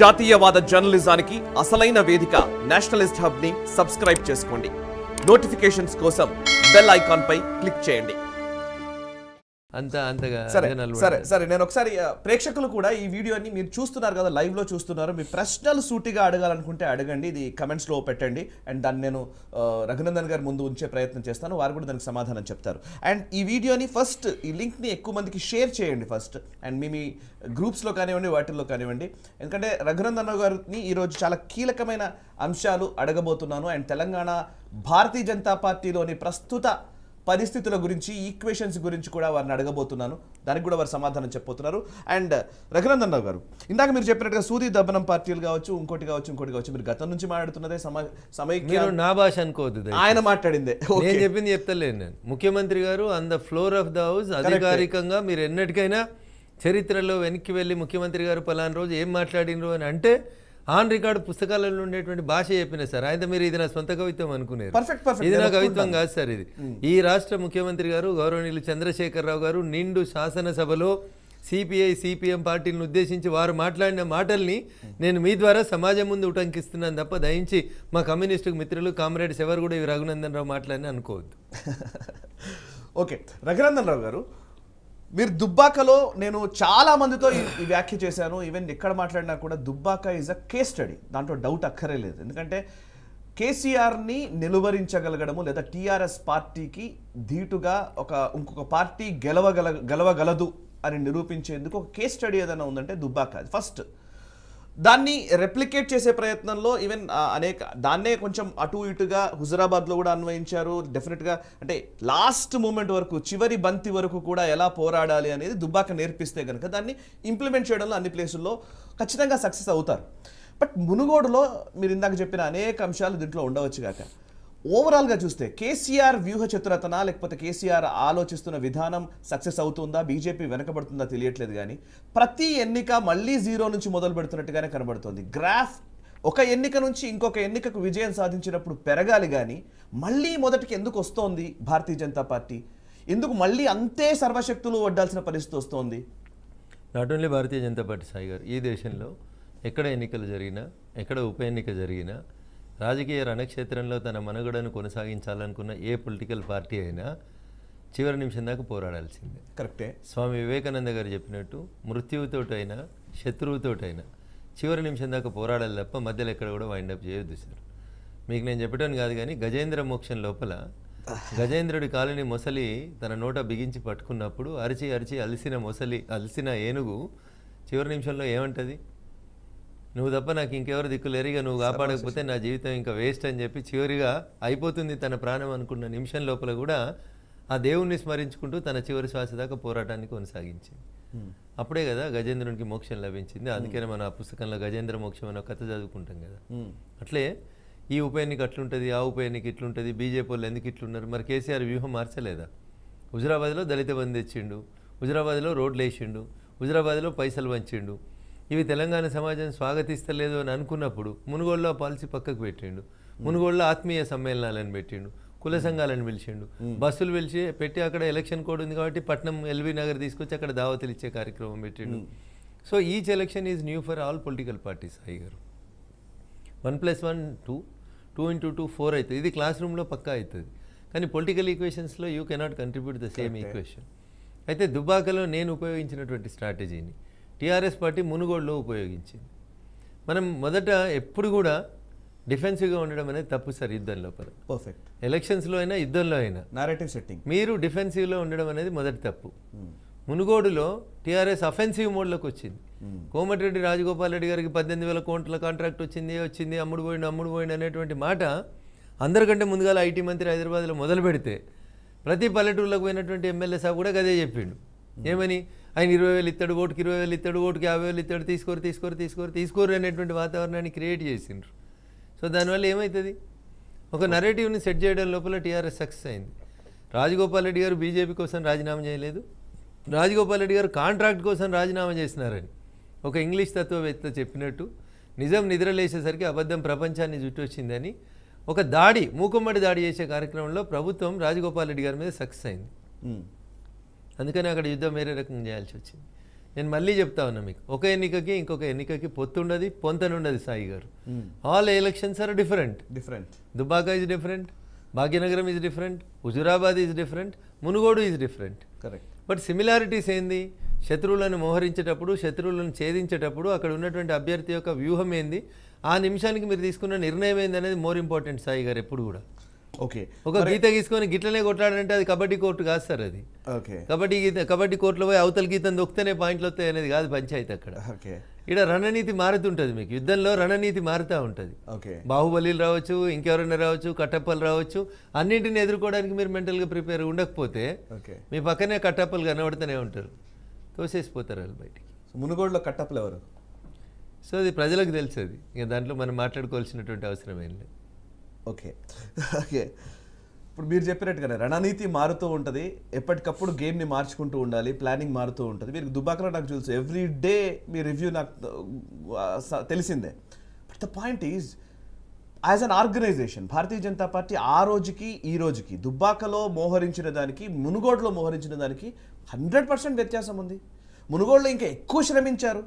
జాతీయవాద జర్నలిజానికి అసలైన వేదిక నేషనలిస్ట్ హబ్ని సబ్స్క్రైబ్ చేసుకోండి నోటిఫికేషన్స్ కోసం బెల్ ఐకాన్పై క్లిక్ చేయండి అంత అంతగా సరే సరే సరే నేను ఒకసారి ప్రేక్షకులు కూడా ఈ వీడియోని మీరు చూస్తున్నారు కదా లైవ్లో చూస్తున్నారు మీ ప్రశ్నలు సూటిగా అడగాలనుకుంటే అడగండి ఇది కమెంట్స్లో పెట్టండి అండ్ దాన్ని నేను రఘునందన్ గారి ముందు ఉంచే ప్రయత్నం చేస్తాను వారు కూడా దానికి సమాధానం చెప్తారు అండ్ ఈ వీడియోని ఫస్ట్ ఈ లింక్ని ఎక్కువ మందికి షేర్ చేయండి ఫస్ట్ అండ్ మీ మీ గ్రూప్స్లో కానివ్వండి వాటిల్లో కానివ్వండి ఎందుకంటే రఘునందన్ గారిని ఈరోజు చాలా కీలకమైన అంశాలు అడగబోతున్నాను అండ్ తెలంగాణ భారతీయ జనతా పార్టీలోని ప్రస్తుత పరిస్థితుల గురించి ఈక్వేషన్స్ గురించి కూడా వారిని అడగబోతున్నాను దానికి కూడా వారు సమాధానం చెప్పబోతున్నారు అండ్ రఘునందన్ రావు గారు ఇందాక మీరు చెప్పినట్టుగా సూది దబ్బనం పార్టీలు కావచ్చు ఇంకోటి కావచ్చు ఇంకోటి కావచ్చు మీరు గతం నుంచి మాట్లాడుతున్నదే సమయ నా భాష అనుకోవద్దు ఆయన మాట్లాడిందే నేను చెప్పింది చెప్తలేను నేను ముఖ్యమంత్రి గారు on the floor of the house అధికారికంగా మీరు ఎన్నటికైనా చరిత్రలో వెనక్కి వెళ్ళి ముఖ్యమంత్రి గారు పలానా రోజు ఏం మాట్లాడినరు అని అంటే ఆన్ రికార్డు పుస్తకాలలో ఉండేటువంటి భాష చెప్పిన సార్ ఆయన మీరు ఇది నా సొంత కవిత్వం అనుకునేది ఇది నా కవిత్వం కాదు సార్ ఇది ఈ రాష్ట్ర ముఖ్యమంత్రి గారు గౌరవనీయులు చంద్రశేఖరరావు గారు నిండు శాసనసభలో సిపిఐ సిపిఎం పార్టీలను ఉద్దేశించి వారు మాట్లాడిన మాటల్ని నేను మీ ద్వారా సమాజం ముందు ఉటంకిస్తున్నాను తప్ప దయించి మా కమ్యూనిస్టు మిత్రులు కామ్రేడ్స్ ఎవరు కూడా ఇవి రఘునందన్ రావు మాట్లాడిన అనుకోవద్దు ఓకే రఘునందన్ రావు గారు మీరు దుబ్బాకలో నేను చాలా మందితో ఈ వ్యాఖ్య చేశాను ఈవెన్ ఎక్కడ మాట్లాడినా కూడా Dubbaka is a case study దాంట్లో డౌట్ అక్కరే లేదు ఎందుకంటే కేసీఆర్ని నిలువరించగలగడము లేదా టీఆర్ఎస్ పార్టీకి ధీటుగా ఒక ఇంకొక పార్టీ గెలవగల గెలవగలదు అని నిరూపించేందుకు ఒక కేస్ స్టడీ ఏదైనా ఉందంటే దుబ్బాక ఫస్ట్ దాన్ని రెప్లికేట్ చేసే ప్రయత్నంలో ఈవెన్ అనేక దాన్నే కొంచెం అటు ఇటుగా హుజరాబాద్లో కూడా అన్వయించారు డెఫినెట్గా అంటే లాస్ట్ మూమెంట్ వరకు చివరి బంతి వరకు కూడా ఎలా పోరాడాలి అనేది దుబ్బాక నేర్పిస్తే కనుక దాన్ని ఇంప్లిమెంట్ చేయడంలో అన్ని ప్లేసుల్లో ఖచ్చితంగా సక్సెస్ అవుతారు బట్ మునుగోడులో మీరు ఇందాక చెప్పిన అనేక అంశాలు దీంట్లో ఉండవచ్చు కాక ఓవరాల్గా చూస్తే కేసీఆర్ వ్యూహ చతురతన లేకపోతే కేసీఆర్ ఆలోచిస్తున్న విధానం సక్సెస్ అవుతుందా బీజేపీ వెనకబడుతుందా తెలియట్లేదు కానీ ప్రతి ఎన్నిక మళ్ళీ జీరో నుంచి మొదలు పెడుతున్నట్టుగానే కనబడుతోంది గ్రాఫ్ ఒక ఎన్నిక నుంచి ఇంకొక ఎన్నికకు విజయం సాధించినప్పుడు పెరగాలి కానీ మళ్ళీ మొదటికి ఎందుకు వస్తోంది భారతీయ జనతా పార్టీ ఎందుకు మళ్ళీ అంతే సర్వశక్తులు వడ్డాల్సిన పరిస్థితి వస్తోంది not only Bharatiya Janata party Sai garu ఈ దేశంలో ఎక్కడ ఎన్నికలు జరిగినా ఎక్కడ ఉప ఎన్నిక జరిగినా రాజకీయ రణక్షేత్రంలో తన మనుగడను కొనసాగించాలనుకున్న ఏ పొలిటికల్ పార్టీ అయినా చివరి నిమిషం దాకా పోరాడాల్సిందే కరెక్టే స్వామి వివేకానంద గారు చెప్పినట్టు మృత్యువుతోటైనా శత్రువుతోటైనా చివరి నిమిషం దాకా పోరాడాలి తప్ప మధ్యలో ఎక్కడ కూడా వైండప్ చేయొద్దు సార్ మీకు నేను చెప్పడం కాదు కానీ గజేంద్ర మోక్షం లోపల గజేంద్రుడి కాలిని మొసలి తన నోట బిగించి పట్టుకున్నప్పుడు అరిచి అరిచి అలిసిన మొసలి అలిసిన ఏనుగు చివరి నిమిషంలో ఏమంటుంది నువ్వు తప్ప నాకు ఇంకెవరు లేరిగా నువ్వు కాపాడకపోతే నా జీవితం ఇంకా వేస్ట్ అని చెప్పి చివరిగా అయిపోతుంది తన ప్రాణం అనుకున్న నిమిషం లోపల కూడా ఆ దేవుణ్ణి స్మరించుకుంటూ తన చివరి శ్వాస దాకా పోరాటాన్ని కొనసాగించింది అప్పుడే కదా గజేంద్రునికి మోక్షం లభించింది అందుకనే మన పుస్తకంలో గజేంద్ర మోక్షం అనే కథ చదువుకుంటాం కదా అట్లే ఈ ఉప ఎన్నిక అట్లుంటుంది ఆ ఉప ఎన్నిక ఇట్లుంటుంది బీజేపీ వాళ్ళు ఎందుకు ఇట్లున్నారు మరి కేసీఆర్ వ్యూహం మార్చలేదా హుజరాబాద్లో దళిత బంధు తెచ్చిండు హుజరాబాద్లో రోడ్లు వేసిండు హుజరాబాద్లో పైసలు పంచిండు ఇవి తెలంగాణ సమాజం స్వాగతిస్తలేదు అని అనుకున్నప్పుడు మునుగోళ్ళ పాలసీ పక్కకు పెట్టిండు మునుగోళ్ళ ఆత్మీయ సమ్మేళనాలను పెట్టిండు కుల సంఘాలను పిలిచిండు బస్సులు పిలిచి పెట్టి అక్కడ ఎలక్షన్ కోడ్ ఉంది కాబట్టి పట్నం ఎల్బీ నగర్ తీసుకొచ్చి అక్కడ దావతులు ఇచ్చే కార్యక్రమం పెట్టిండు so each election is new for all political parties అయ్య గారు one plus one two two into two four అవుతుంది ఇది క్లాస్ రూమ్లో పక్కా అవుతుంది కానీ పొలిటికల్ ఈక్వేషన్స్లో you cannot contribute the same equation అయితే దుబాకలో నేను ఉపయోగించినటువంటి స్ట్రాటజీని టీఆర్ఎస్ పార్టీ మునుగోడులో ఉపయోగించింది మనం మొదట ఎప్పుడు కూడా డిఫెన్సివ్గా ఉండడం అనేది తప్పు సార్ యుద్ధం లోపల పర్ఫెక్ట్ ఎలక్షన్స్లో అయినా యుద్ధంలో అయినా నారేటివ్ సెట్టింగ్ మీరు డిఫెన్సివ్లో ఉండడం అనేది మొదటి తప్పు hmm. మునుగోడులో టీఆర్ఎస్ అఫెన్సివ్ మోడ్లోకి వచ్చింది hmm. కోమటిరెడ్డి రాజగోపాల్ రెడ్డి గారికి పద్దెనిమిది వేల కోట్ల కాంట్రాక్ట్ వచ్చింది వచ్చింది అమ్ముడు పోయిండు అమ్ముడు పోయిండు అనేటువంటి మాట అందరికంటే ముందుగా ఐటీ మంత్రి హైదరాబాద్లో మొదలు పెడితే ప్రతి పల్లెటూళ్ళకు పోయినటువంటి ఎమ్మెల్యే సాబ్ కూడా అదే చెప్పిండు hmm. ఏమని ఆయన ఇరవై వేలు ఇత్తడు ఓటుకి ఇరవై వేలు ఇత్తడు ఓటుకి యాభై వేలు ఇత్తడు తీసుకోరు తీసుకోరు తీసుకోరు తీసుకోరు అనేటువంటి వాతావరణాన్ని క్రియేట్ చేసిండ్రు సో దానివల్ల ఏమవుతుంది ఒక నరేటివ్ని సెట్ చేయడం లోపల టీఆర్ఎస్ సక్సెస్ అయింది రాజగోపాల్ రెడ్డి గారు బీజేపీ కోసం రాజీనామా చేయలేదు రాజగోపాల్ రెడ్డి గారు కాంట్రాక్ట్ కోసం రాజీనామా చేసినారని ఒక ఇంగ్లీష్ తత్వవేత్త చెప్పినట్టు నిజం నిద్రలేసేసరికి అబద్ధం ప్రపంచాన్ని జుట్టొచ్చిందని ఒక దాడి మూకుమ్మడి దాడి చేసే కార్యక్రమంలో ప్రభుత్వం రాజగోపాల్ రెడ్డి గారి మీద సక్సెస్ అయింది అందుకని అక్కడ యుద్ధం వేరే రకంగా చేయాల్సి వచ్చింది నేను మళ్ళీ చెప్తా ఉన్నా మీకు ఒక ఎన్నికకి ఇంకొక ఎన్నికకి పొత్తుండదు పొంతనుండదు Sai garu all elections are different different Dubbaka is different Bhagyanagaram is different Huzurabad is different Munugode is different correct but similarities ఏంది శత్రువులను మోహరించేటప్పుడు శత్రువులను ఛేదించేటప్పుడు అక్కడ ఉన్నటువంటి అభ్యర్థి యొక్క వ్యూహం ఏంది ఆ నిమిషానికి మీరు తీసుకున్న నిర్ణయం ఏంది అనేది మోర్ ఇంపార్టెంట్ సాయి గారు ఎప్పుడు కూడా ఓకే ఒక గీత గీసుకొని గిట్లనే కొట్లాడంటే అది కబడ్డీ కోర్టు కాదు సార్ అది ఓకే కబడ్డీ గీత కబడ్డీ కోర్టులో పోయి అవతల గీతను దొక్కితేనే పాయింట్లు వస్తాయి అనేది కాదు పంచాయతీ అక్కడ ఓకే ఇక్కడ రణనీతి మారుతుంటుంది మీకు యుద్ధంలో రణనీతి మారుతూ ఉంటుంది ఓకే బాహుబలిలు రావచ్చు ఇంకెవరైనా రావచ్చు కట్టప్పలు రావచ్చు అన్నింటిని ఎదుర్కోవడానికి మీరు మెంటల్గా ప్రిపేర్ ఉండకపోతే ఓకే మీ పక్కనే కట్టప్పలు కనబడుతూనే ఉంటారు తోసేసిపోతారు వాళ్ళు బయటికి మునుగోడులో కట్టప్పలు ఎవరు సో అది ప్రజలకు తెలుసు అది ఇంకా దాంట్లో మనం మాట్లాడుకోవాల్సినటువంటి అవసరం ఏం లేదు ఓకే ఓకే ఇప్పుడు మీరు చెప్పినట్టుగానే రణనీతి మారుతూ ఉంటుంది ఎప్పటికప్పుడు గేమ్ని మార్చుకుంటూ ఉండాలి ప్లానింగ్ మారుతూ ఉంటుంది మీరు దుబాకలో నాకు చూసి ఎవ్రీ డే మీ రివ్యూ నాకు తెలిసిందే but the point is as an organisation Bharatiya Janata party ఆ రోజుకి ఈ రోజుకి దుబ్బాకలో మోహరించిన దానికి మునుగోడులో మోహరించిన దానికి హండ్రెడ్ పర్సెంట్ వ్యత్యాసం ఉంది మునుగోడులో ఇంకా ఎక్కువ శ్రమించారు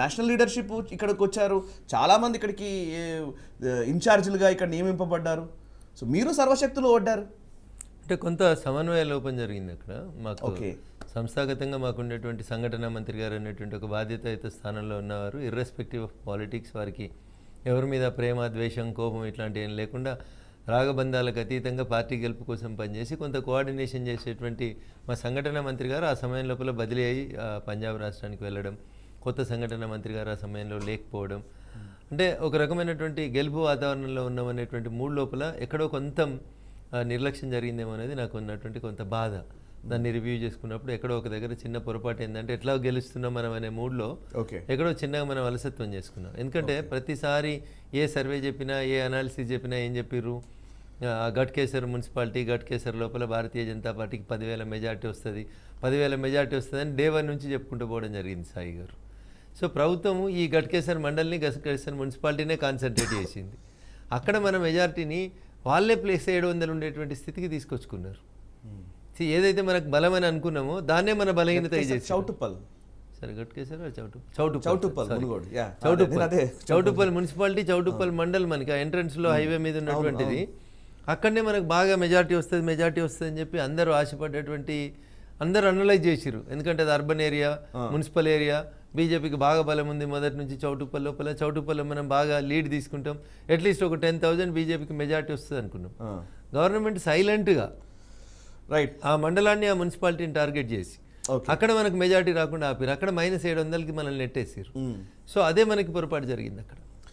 నేషనల్ లీడర్షిప్ ఇక్కడికి వచ్చారు చాలామంది ఇక్కడికి ఇన్ఛార్జీలుగా ఇక్కడ నియమింపబడ్డారు సో మీరు సర్వశక్తులు ఒడ్డారు అంటే కొంత సమన్వయ లోపం జరిగింది అక్కడ మాకు ఓకే సంస్థాగతంగా ఉండేటువంటి సంఘటన మంత్రి గారు అనేటువంటి ఒక బాధ్యతాయుత స్థానంలో ఉన్నవారు ఇర్రెస్పెక్టివ్ ఆఫ్ పాలిటిక్స్ వారికి ఎవరి మీద ప్రేమ ద్వేషం కోపం ఇట్లాంటివి ఏం లేకుండా రాగబంధాలకు అతీతంగా పార్టీ గెలుపు కోసం పనిచేసి కొంత కోఆర్డినేషన్ చేసేటువంటి మా సంఘటన మంత్రి గారు ఆ సమయం లోపల బదిలీ అయ్యి పంజాబ్ రాష్ట్రానికి వెళ్ళడం కొత్త సంఘటన మంత్రి గారు ఆ సమయంలో లేకపోవడం అంటే ఒక రకమైనటువంటి గెలుపు వాతావరణంలో ఉన్నామనేటువంటి మూడు లోపల ఎక్కడో కొంత నిర్లక్ష్యం జరిగిందేమో అనేది నాకు ఉన్నటువంటి కొంత బాధ దాన్ని రివ్యూ చేసుకున్నప్పుడు ఎక్కడో ఒక దగ్గర చిన్న పొరపాటు ఏంటంటే ఎట్లా గెలుస్తున్నాం మనం అనే మూడ్లో ఎక్కడో చిన్నగా మనం అలసత్వం చేసుకున్నాం ఎందుకంటే ప్రతిసారి ఏ సర్వే చెప్పినా ఏ అనాలిసిస్ చెప్పినా ఏం చెప్పిర్రు గట్కేశ్వర్ మున్సిపాలిటీ గట్కేశ్వర్ లోపల భారతీయ జనతా పార్టీకి పదివేల మెజార్టీ వస్తుంది పదివేల మెజార్టీ వస్తుందని డే వన్ నుంచి చెప్పుకుంటూ పోవడం జరిగింది సాయి గారు సో ప్రభుత్వం ఈ గట్కేశ్వర మండలిని గట్కేశ్వర మున్సిపాలిటీనే కాన్సన్ట్రేట్ చేసింది అక్కడ మన మెజారిటీని వాళ్ళే ప్లేస్ ఏడు వందలు ఉండేటువంటి స్థితికి తీసుకొచ్చుకున్నారు hmm. ఏదైతే మనకు బలమని అనుకున్నామో దాన్నే మన బలహీనత చౌటుపల్ సరే గట్కేశ్వర చౌటు చౌటు చౌటుపల్ మున్సిపాలిటీ చౌటుపల్ మండల్ మనకి ఎంట్రన్స్లో హైవే మీద ఉన్నటువంటిది అక్కడనే మనకు బాగా మెజార్టీ వస్తుంది మెజార్టీ వస్తుంది అని చెప్పి అందరూ ఆశపడేటువంటి అందరూ అనలైజ్ చేసిరు ఎందుకంటే అది అర్బన్ ఏరియా మున్సిపల్ ఏరియా బీజేపీకి బాగా బలం ఉంది మొదటి నుంచి చౌటుప్పల్ లోపల చౌటుప్పల్లో మనం బాగా లీడ్ తీసుకుంటాం అట్లీస్ట్ ఒక టెన్ థౌజండ్ బీజేపీకి మెజార్టీ వస్తుంది అనుకున్నాం గవర్నమెంట్ సైలెంట్గా రైట్ ఆ మండలాన్ని ఆ మున్సిపాలిటీని టార్గెట్ చేసి అక్కడ మనకు మెజార్టీ రాకుండా ఆపారు అక్కడ మైనస్ ఏడు వందలకి మనల్ని నెట్టేసారు సో hmm. అదే మనకి పొరపాటు జరిగింది అక్కడ